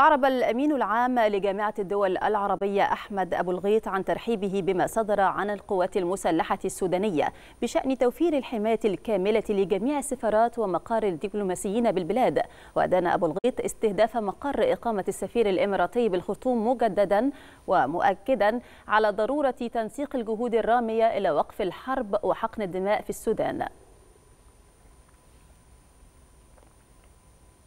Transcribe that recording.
أعرب الأمين العام لجامعة الدول العربية أحمد أبو الغيط عن ترحيبه بما صدر عن القوات المسلحة السودانية بشأن توفير الحماية الكاملة لجميع السفارات ومقار الدبلوماسيين بالبلاد وأدان أبو الغيط استهداف مقر إقامة السفير الإماراتي بالخرطوم مجددا ومؤكدا على ضرورة تنسيق الجهود الرامية إلى وقف الحرب وحقن الدماء في السودان